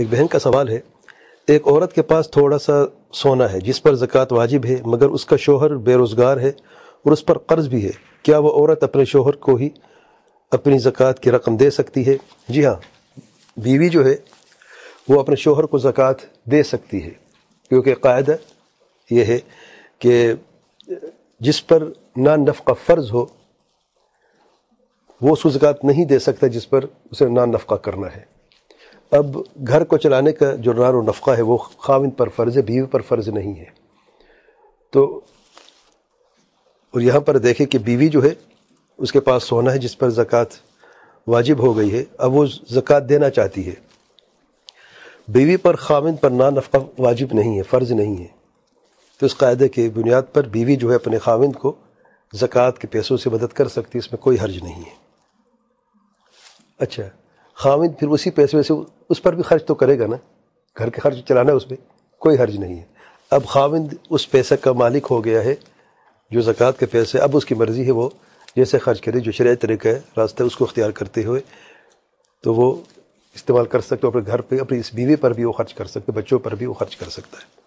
एक बहन का सवाल है एक औरत के पास थोड़ा सा सोना है जिस पर ज़क़़त वाजिब है मगर उसका शोहर बेरोज़गार है और उस पर कर्ज़ भी है क्या वह औरत अपने शोहर को ही अपनी ज़क़़त की रकम दे सकती है जी हाँ बीवी जो है वो अपने शोहर को ज़क़़त दे सकती है क्योंकि कायदा यह है कि जिस पर ना नफ़ा फ़र्ज़ हो वो उसको ज़क़़त नहीं दे सकता जिस पर उसे ना नफ़ा करना है अब घर को चलाने का जो नार नफ़ा है वो खाविन पर फ़र्ज़ है बीवी पर फ़र्ज़ नहीं है तो और यहाँ पर देखें कि बीवी जो है उसके पास सोना है जिस पर ज़क़़त वाजिब हो गई है अब वो ज़क़़त देना चाहती है बीवी पर खाविन पर ना नफ़ा वाजिब नहीं है फ़र्ज़ नहीं है तो इस कायदे की बुनियाद पर बीवी जो है अपने खाविंद को ज़क़़त के पैसों से मदद कर सकती है इसमें कोई हर्ज नहीं है अच्छा खामिद फिर उसी पैसे में उस पर भी खर्च तो करेगा ना घर के खर्च चलाना है पर कोई हर्ज नहीं है अब खामिद उस पैसे का मालिक हो गया है जो जक़ात के पैसे अब उसकी मर्ज़ी है वो जैसे खर्च करे जो शरा तरीका है रास्ता उसको अख्तियार करते हुए तो वो इस्तेमाल कर सकते हो अपने घर पर अपनी इस बीवी पर भी वो खर्च कर सकते बच्चों पर भी वो खर्च कर सकता है